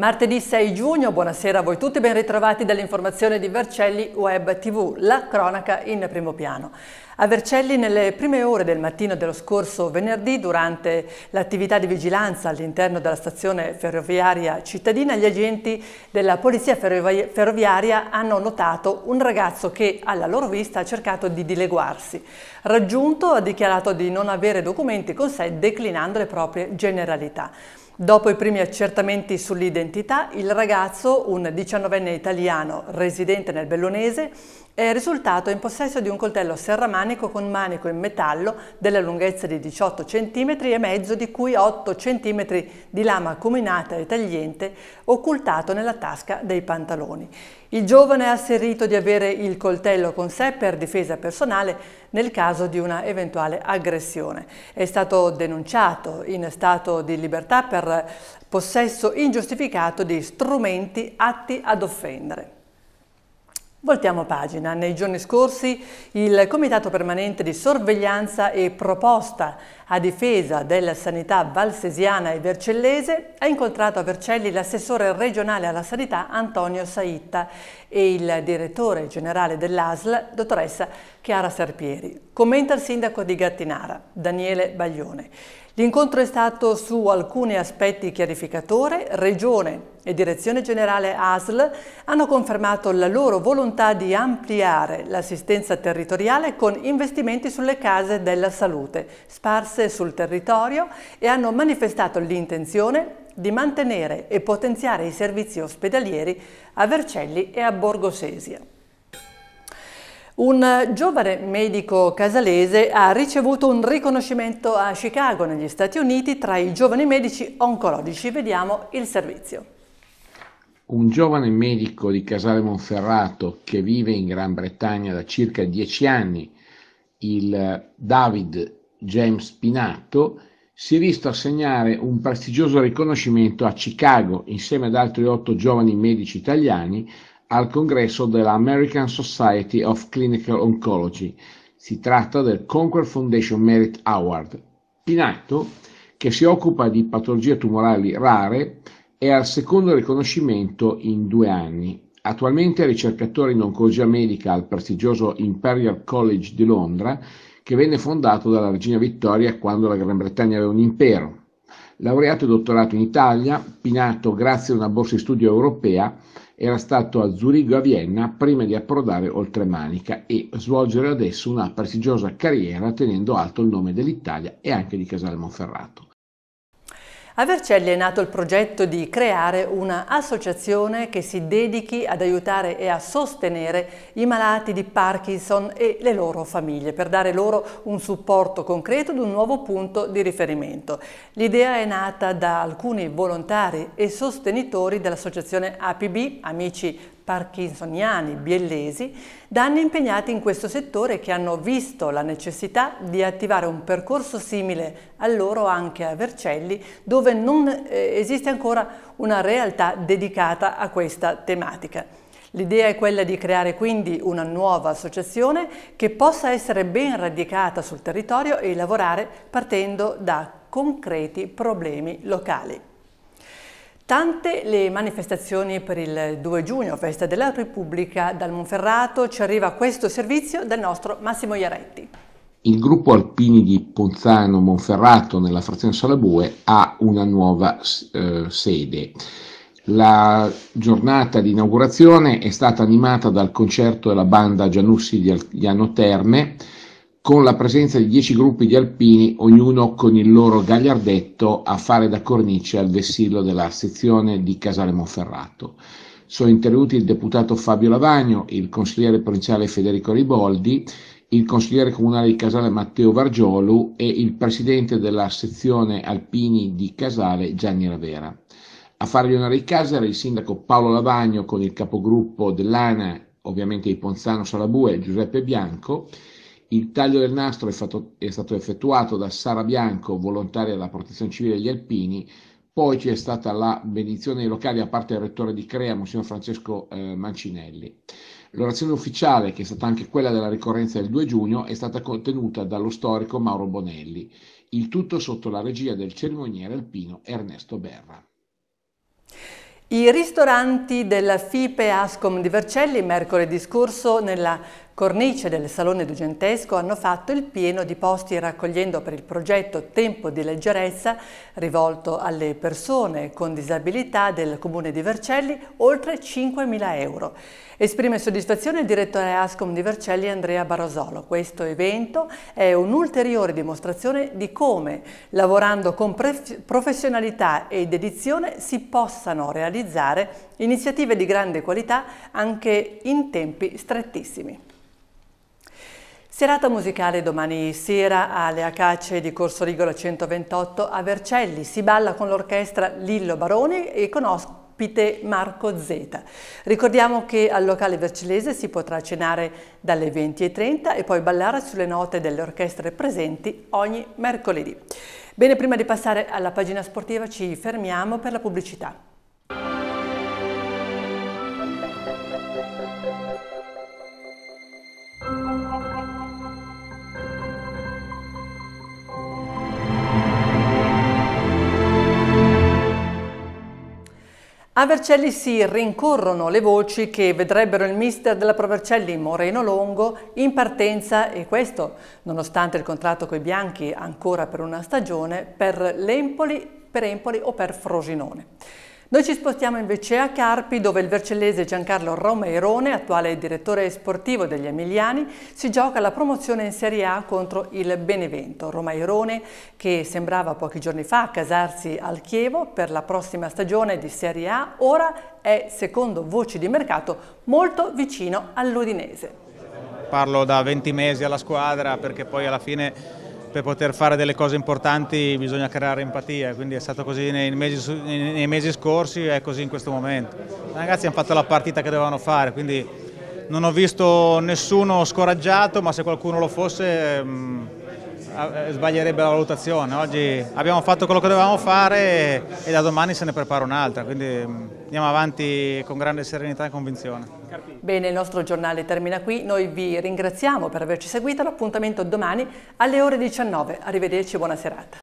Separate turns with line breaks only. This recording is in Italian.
Martedì 6 giugno, buonasera a voi tutti, ben ritrovati dall'informazione di Vercelli Web TV, la cronaca in primo piano. A Vercelli nelle prime ore del mattino dello scorso venerdì, durante l'attività di vigilanza all'interno della stazione ferroviaria cittadina, gli agenti della polizia ferroviaria hanno notato un ragazzo che alla loro vista ha cercato di dileguarsi. Raggiunto ha dichiarato di non avere documenti con sé declinando le proprie generalità. Dopo i primi accertamenti sull'identità, il ragazzo, un 19enne italiano residente nel Bellonese, è risultato in possesso di un coltello serramanico con manico in metallo della lunghezza di 18 cm e mezzo di cui 8 cm di lama acuminata e tagliente occultato nella tasca dei pantaloni. Il giovane ha asserito di avere il coltello con sé per difesa personale nel caso di una eventuale aggressione. È stato denunciato in stato di libertà per possesso ingiustificato di strumenti atti ad offendere. Voltiamo pagina. Nei giorni scorsi il Comitato Permanente di Sorveglianza e Proposta a difesa della sanità valsesiana e vercellese ha incontrato a Vercelli l'assessore regionale alla sanità Antonio Saitta e il direttore generale dell'ASL, dottoressa Chiara Sarpieri. Commenta il sindaco di Gattinara, Daniele Baglione. L'incontro è stato su alcuni aspetti chiarificatore, Regione e Direzione Generale ASL hanno confermato la loro volontà di ampliare l'assistenza territoriale con investimenti sulle case della salute sparse sul territorio e hanno manifestato l'intenzione di mantenere e potenziare i servizi ospedalieri a Vercelli e a Borgo Sesia. Un giovane medico casalese ha ricevuto un riconoscimento a Chicago, negli Stati Uniti, tra i giovani medici oncologici. Vediamo il servizio.
Un giovane medico di Casale Monferrato che vive in Gran Bretagna da circa dieci anni, il David James Pinato, si è visto assegnare un prestigioso riconoscimento a Chicago insieme ad altri otto giovani medici italiani al congresso della American Society of Clinical Oncology. Si tratta del Conquer Foundation Merit Award. Pinato, che si occupa di patologie tumorali rare, è al secondo riconoscimento in due anni. Attualmente è ricercatore in oncologia medica al prestigioso Imperial College di Londra, che venne fondato dalla regina Vittoria quando la Gran Bretagna aveva un impero. Laureato e dottorato in Italia, Pinato, grazie a una borsa di studio europea, era stato a Zurigo e a Vienna prima di approdare oltre Manica e svolgere adesso una prestigiosa carriera tenendo alto il nome dell'Italia e anche di Casale Monferrato.
A Vercelli è nato il progetto di creare un'associazione che si dedichi ad aiutare e a sostenere i malati di Parkinson e le loro famiglie, per dare loro un supporto concreto ed un nuovo punto di riferimento. L'idea è nata da alcuni volontari e sostenitori dell'associazione APB, Amici parkinsoniani biellesi da anni impegnati in questo settore che hanno visto la necessità di attivare un percorso simile a loro anche a Vercelli dove non eh, esiste ancora una realtà dedicata a questa tematica. L'idea è quella di creare quindi una nuova associazione che possa essere ben radicata sul territorio e lavorare partendo da concreti problemi locali. Tante le manifestazioni per il 2 giugno, festa della Repubblica, dal Monferrato ci arriva questo servizio dal nostro Massimo Iaretti.
Il gruppo alpini di Ponzano Monferrato nella frazione Salabue ha una nuova eh, sede. La giornata di inaugurazione è stata animata dal concerto della banda Gianussi di Alpiano Terme, con la presenza di dieci gruppi di alpini, ognuno con il loro gagliardetto a fare da cornice al vessillo della sezione di Casale Monferrato. Sono intervenuti il deputato Fabio Lavagno, il consigliere provinciale Federico Riboldi, il consigliere comunale di Casale Matteo Vargiolu e il presidente della sezione alpini di Casale Gianni Ravera. A fargli onore di casa era il sindaco Paolo Lavagno con il capogruppo dell'ANA, ovviamente di Ponzano Salabue, Giuseppe Bianco, il taglio del nastro è, fatto, è stato effettuato da Sara Bianco, volontaria della Protezione Civile degli Alpini, poi c'è stata la benedizione dei locali da parte del rettore di Crea, Monsignor Francesco eh, Mancinelli. L'orazione ufficiale, che è stata anche quella della ricorrenza del 2 giugno, è stata contenuta dallo storico Mauro Bonelli, il tutto sotto la regia del cerimoniere alpino Ernesto Berra.
I ristoranti della FIPE Ascom di Vercelli mercoledì scorso nella cornice del Salone Dugentesco hanno fatto il pieno di posti raccogliendo per il progetto Tempo di Leggerezza, rivolto alle persone con disabilità del Comune di Vercelli, oltre 5.000 euro. Esprime soddisfazione il direttore ASCOM di Vercelli Andrea Barosolo. Questo evento è un'ulteriore dimostrazione di come, lavorando con professionalità e dedizione, si possano realizzare iniziative di grande qualità anche in tempi strettissimi. Serata musicale domani sera alle Acace di Corso Rigola 128 a Vercelli. Si balla con l'orchestra Lillo Baroni e con ospite Marco Zeta. Ricordiamo che al locale vercellese si potrà cenare dalle 20.30 e poi ballare sulle note delle orchestre presenti ogni mercoledì. Bene, prima di passare alla pagina sportiva ci fermiamo per la pubblicità. A Vercelli si rincorrono le voci che vedrebbero il mister della Provercelli Moreno Longo in partenza e questo nonostante il contratto coi bianchi ancora per una stagione per l'Empoli, per Empoli o per Frosinone. Noi ci spostiamo invece a Carpi dove il vercellese Giancarlo Romeirone, attuale direttore sportivo degli Emiliani, si gioca la promozione in Serie A contro il Benevento. Romeirone, che sembrava pochi giorni fa casarsi al Chievo per la prossima stagione di Serie A, ora è, secondo voci di mercato, molto vicino all'Udinese.
Parlo da 20 mesi alla squadra perché poi alla fine per poter fare delle cose importanti bisogna creare empatia, quindi è stato così nei mesi, nei mesi scorsi e è così in questo momento. I ragazzi hanno fatto la partita che dovevano fare, quindi non ho visto nessuno scoraggiato, ma se qualcuno lo fosse... Mh, mm, eh, sbaglierebbe la valutazione. Oggi abbiamo fatto quello che dovevamo fare e da domani se ne prepara un'altra, quindi mm, andiamo avanti con grande serenità e convinzione.
Bene, il nostro giornale termina qui, noi vi ringraziamo per averci seguito, l'appuntamento domani alle ore 19. Arrivederci e buona serata.